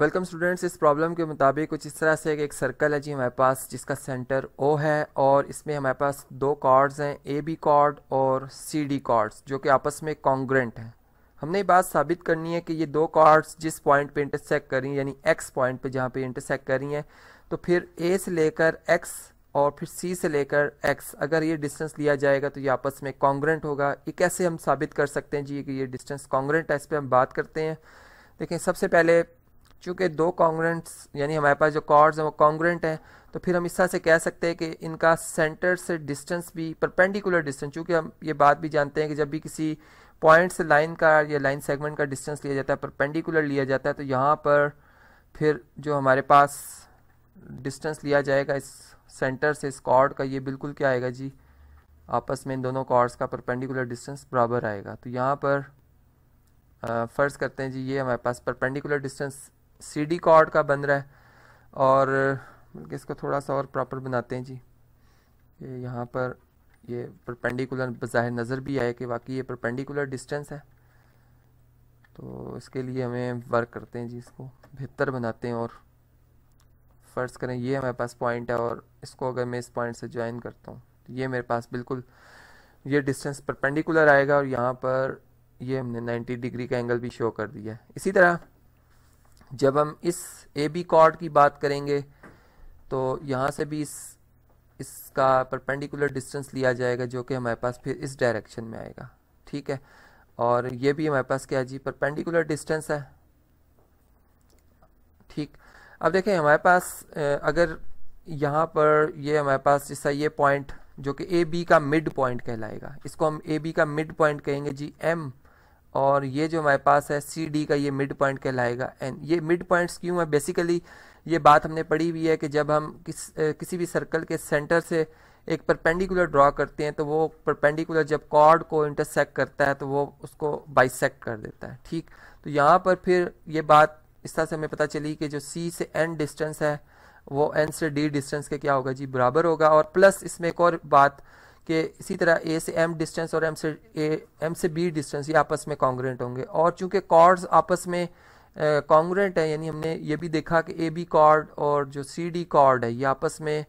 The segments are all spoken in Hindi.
वेलकम स्टूडेंट्स इस प्रॉब्लम के मुताबिक कुछ इस तरह से एक सर्कल है जी हमारे पास जिसका सेंटर ओ है और इसमें हमारे पास दो कॉर्ड्स हैं ए बी कॉर्ड और सी डी कॉर्ड्स जो कि आपस में कॉन्ग्रेंट हैं हमने ये बात साबित करनी है कि ये दो कॉर्ड्स जिस पॉइंट पे इंटरसेक्ट कर रही हैं यानी एक्स पॉइंट पे जहाँ पे इंटरसेक्ट कर रही हैं तो फिर ए से लेकर एक्स और फिर सी से लेकर एक्स अगर ये डिस्टेंस लिया जाएगा तो ये आपस में कॉन्ग्रेंट होगा ये कैसे हम साबित कर सकते हैं जी कि ये डिस्टेंस कॉन्ग्रेंट है इस पर हम बात करते हैं देखें सबसे पहले चूँकि दो कॉन्ग्रेंट्स यानी हमारे पास जो कॉर्ड्स हैं वो कॉन्ग्रेंट हैं तो फिर हम इस तरह से कह सकते हैं कि इनका सेंटर से डिस्टेंस भी परपेंडिकुलर डिस्टेंस चूँकि हम ये बात भी जानते हैं कि जब भी किसी पॉइंट से लाइन का या लाइन सेगमेंट का डिस्टेंस लिया जाता है परपेंडिकुलर लिया जाता है तो यहाँ पर फिर जो हमारे पास डिस्टेंस लिया जाएगा इस सेंटर से इस कॉर्ड का ये बिल्कुल क्या आएगा जी आपस में इन दोनों कॉर्ड्स का परपेंडिकुलर डिस्टेंस बराबर आएगा तो यहाँ पर फ़र्ज़ करते हैं जी ये हमारे पास perpendicular distance C D chord का बन रहा है और बल्कि इसको थोड़ा सा और प्रॉपर बनाते हैं जी ये यहाँ पर ये परपेंडिकुलर बज़ाहिर नज़र भी आए कि वाकई ये परपेंडिकुलर डिस्टेंस है तो इसके लिए हमें वर्क करते हैं जी इसको बेहतर बनाते हैं और फ़र्ज़ करें ये हमारे पास पॉइंट है और इसको अगर मैं इस पॉइंट से ज्वाइन करता हूँ तो ये मेरे पास बिल्कुल ये डिस्टेंस परपेंडिकुलर आएगा और यहाँ पर ये हमने 90 डिग्री का एंगल भी शो कर दिया है इसी तरह जब हम इस ए बी कॉर्ड की बात करेंगे तो यहाँ से भी इस इसका परपेंडिकुलर डिस्टेंस लिया जाएगा जो कि हमारे पास फिर इस डायरेक्शन में आएगा ठीक है और ये भी हमारे पास क्या जी परपेंडिकुलर डिस्टेंस है ठीक अब देखें हमारे पास अगर यहाँ पर ये हमारे पास जैसा ये पॉइंट जो कि ए बी का मिड पॉइंट कहलाएगा इसको हम ए बी का मिड पॉइंट कहेंगे जी एम और ये जो हमारे पास है सी डी का ये मिड पॉइंट कहलाएगा एन ये मिड पॉइंट्स क्यों है बेसिकली ये बात हमने पढ़ी हुई है कि जब हम किस किसी भी सर्कल के सेंटर से एक परपेंडिकुलर ड्रॉ करते हैं तो वो परपेंडिकुलर जब कॉर्ड को इंटरसेक्ट करता है तो वो उसको बाइसेक्ट कर देता है ठीक तो यहाँ पर फिर ये बात इस तरह से हमें पता चली कि जो सी से एन डिस्टेंस है वो एन से डी डिस्टेंस के क्या होगा जी बराबर होगा और प्लस इसमें एक और बात कि इसी तरह ए से एम डिस्टेंस और एम से ए एम से बी डिस्टेंस ये आपस में कॉन्ग्रेंट होंगे और चूंकि कॉर्ड्स आपस में कॉन्ग्रेंट है यानी हमने ये भी देखा कि ए बी कॉर्ड और जो सी डी कॉर्ड है ये आपस में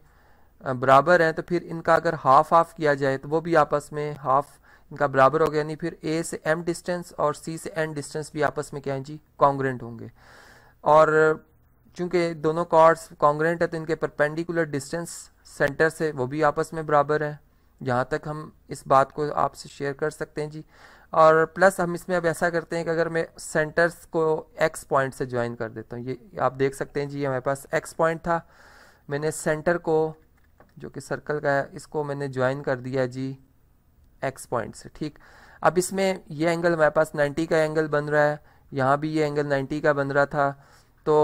बराबर हैं तो फिर इनका अगर हाफ हाफ किया जाए तो वो भी आपस में हाफ इनका बराबर हो गया यानी फिर ए से एम डिस्टेंस और सी से एन डिस्टेंस भी आपस में क्या है जी कॉन्ग्रेंट होंगे और चूंकि दोनों कॉर्ड्स कॉन्ग्रेंट है तो इनके परपेंडिकुलर डिस्टेंस सेंटर से वो भी आपस में बराबर हैं यहाँ तक हम इस बात को आपसे शेयर कर सकते हैं जी और प्लस हम इसमें अब ऐसा करते हैं कि अगर मैं सेंटर्स को एक्स पॉइंट से ज्वाइन कर देता हूँ ये आप देख सकते हैं जी हमारे पास एक्स पॉइंट था मैंने सेंटर को जो कि सर्कल का है इसको मैंने ज्वाइन कर दिया जी एक्स पॉइंट से ठीक अब इसमें ये एंगल हमारे पास 90 का एंगल बन रहा है यहाँ भी ये एंगल 90 का बन रहा था तो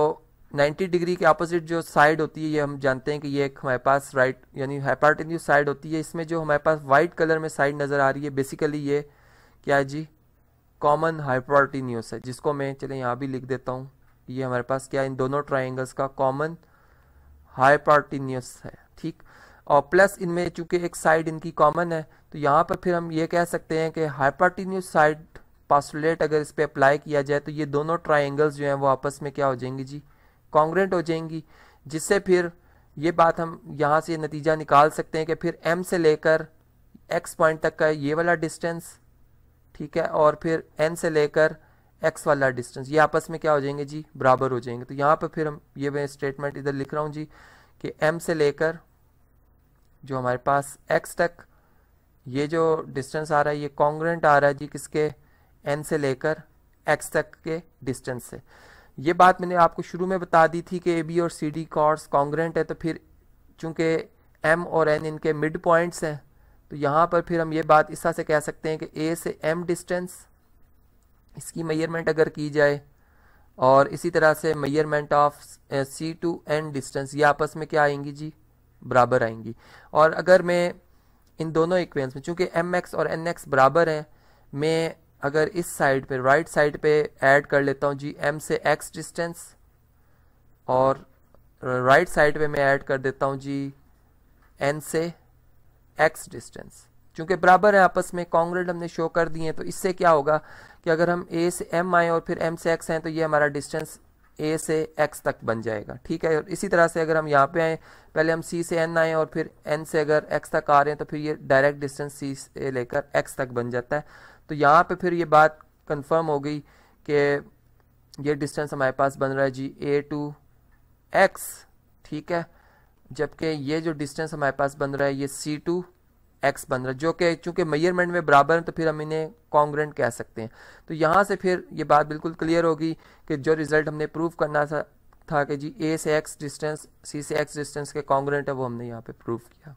90 डिग्री के अपोजिट जो साइड होती है ये हम जानते हैं कि ये एक हमारे पास राइट यानी हाइपार्टेन्यूज साइड होती है इसमें जो हमारे पास वाइट कलर में साइड नज़र आ रही है बेसिकली ये क्या है जी कॉमन हाइपार्टेन्यूज है जिसको मैं चले यहाँ भी लिख देता हूँ ये हमारे पास क्या इन दोनों ट्राइंगल्स का कॉमन हाइपार्टेन्यूस है ठीक और प्लस इनमें चूंकि एक साइड इनकी कॉमन है तो यहाँ पर फिर हम ये कह सकते हैं कि हाइपार्टेन्यूस साइड पास्टुलेट अगर इस पर अप्लाई किया जाए तो ये दोनों ट्राइंगल्स जो हैं वो आपस में क्या हो जाएंगे जी कॉन्ग्रेंट हो जाएंगी जिससे फिर ये बात हम यहाँ से नतीजा निकाल सकते हैं कि फिर एम से लेकर एक्स पॉइंट तक का ये वाला डिस्टेंस ठीक है और फिर एन से लेकर एक्स वाला डिस्टेंस ये आपस में क्या हो जाएंगे जी बराबर हो जाएंगे तो यहाँ पर फिर हम ये मैं स्टेटमेंट इधर लिख रहा हूँ जी कि एम से लेकर जो हमारे पास एक्स तक ये जो डिस्टेंस आ रहा है ये कॉन्ग्रेंट आ रहा है जी किसके एन से लेकर एक्स तक के डिस्टेंस से ये बात मैंने आपको शुरू में बता दी थी कि ए बी और सी डी कॉर्स कॉन्ग्रेंट है तो फिर चूंकि एम और एन इनके मिड पॉइंट्स हैं तो यहाँ पर फिर हम ये बात इस तरह से कह सकते हैं कि ए से एम डिस्टेंस इसकी मैयरमेंट अगर की जाए और इसी तरह से measurement of C to N distance ये आपस में क्या आएंगी जी बराबर आएंगी और अगर मैं इन दोनों इक्वेंस में चूंकि एम एक्स और एन एक्स बराबर हैं मैं अगर इस साइड पे राइट साइड पे ऐड कर लेता हूँ जी एम से एक्स डिस्टेंस और राइट साइड पे मैं ऐड कर देता हूँ जी एन से एक्स डिस्टेंस क्योंकि बराबर है आपस में कॉन्ग्रेड हमने शो कर दिए हैं तो इससे क्या होगा कि अगर हम ए से एम आए और फिर एम से एक्स आए तो ये हमारा डिस्टेंस ए से एक्स तक बन जाएगा ठीक है और इसी तरह से अगर हम यहाँ पे आए पहले हम सी से एन आए और फिर एन से अगर एक्स तक आ रहे हैं तो फिर ये डायरेक्ट डिस्टेंस सी से लेकर एक्स तक बन जाता है तो यहाँ पे फिर ये बात कंफर्म हो गई कि ये डिस्टेंस हमारे पास बन रहा है जी ए टू एक्स ठीक है जबकि ये जो डिस्टेंस हमारे पास बन रहा है ये सी टू एक्स बन रहा है जो कि चूंकि मेजरमेंट में बराबर हैं तो फिर हम इन्हें कॉन्ग्रेंट कह सकते हैं तो यहाँ से फिर ये बात बिल्कुल क्लियर होगी कि जो रिज़ल्ट हमने प्रूव करना था था कि जी ए से एक्स डिस्टेंस सी से एक्स डिस्टेंस के कॉन्ग्रेंट है वो हमने यहाँ पर प्रूव किया